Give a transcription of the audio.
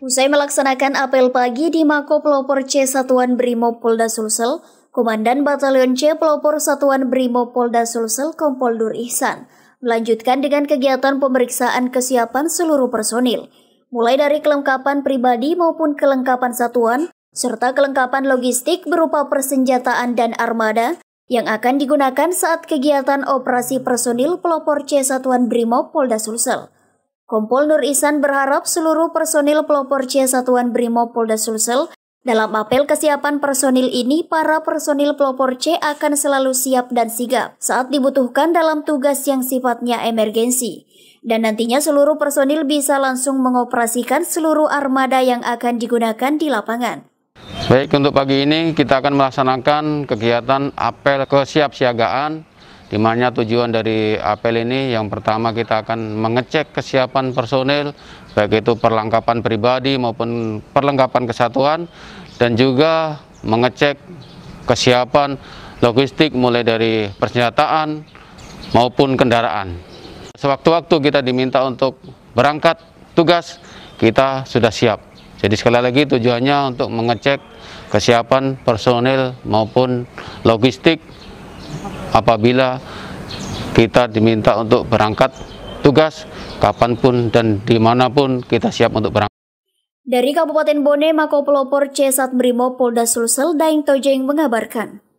Usai melaksanakan apel pagi di Mako Pelopor C Satuan Brimob Polda Sulsel, Komandan Batalion C Pelopor Satuan Brimob Polda Sulsel Kompol Dur Ihsan melanjutkan dengan kegiatan pemeriksaan kesiapan seluruh personil, mulai dari kelengkapan pribadi maupun kelengkapan satuan, serta kelengkapan logistik berupa persenjataan dan armada yang akan digunakan saat kegiatan operasi personil pelopor C Satuan Brimob Polda Sulsel. Kompol Nur Isan berharap seluruh personil pelopor C Satuan Brimob Polda Sulsel dalam apel kesiapan personil ini, para personil pelopor C akan selalu siap dan sigap saat dibutuhkan dalam tugas yang sifatnya emergensi. Dan nantinya seluruh personil bisa langsung mengoperasikan seluruh armada yang akan digunakan di lapangan. Baik, untuk pagi ini kita akan melaksanakan kegiatan apel kesiapsiagaan di mana tujuan dari apel ini yang pertama kita akan mengecek kesiapan personel, baik itu perlengkapan pribadi maupun perlengkapan kesatuan dan juga mengecek kesiapan logistik mulai dari persenjataan maupun kendaraan. Sewaktu-waktu kita diminta untuk berangkat tugas, kita sudah siap. Jadi sekali lagi tujuannya untuk mengecek kesiapan personil maupun logistik apabila kita diminta untuk berangkat tugas kapanpun dan dimanapun kita siap untuk berangkat. Dari Kabupaten Bone, Mako Pelopor C. Sat Polda Sulsel, Daeng Tojeng mengabarkan.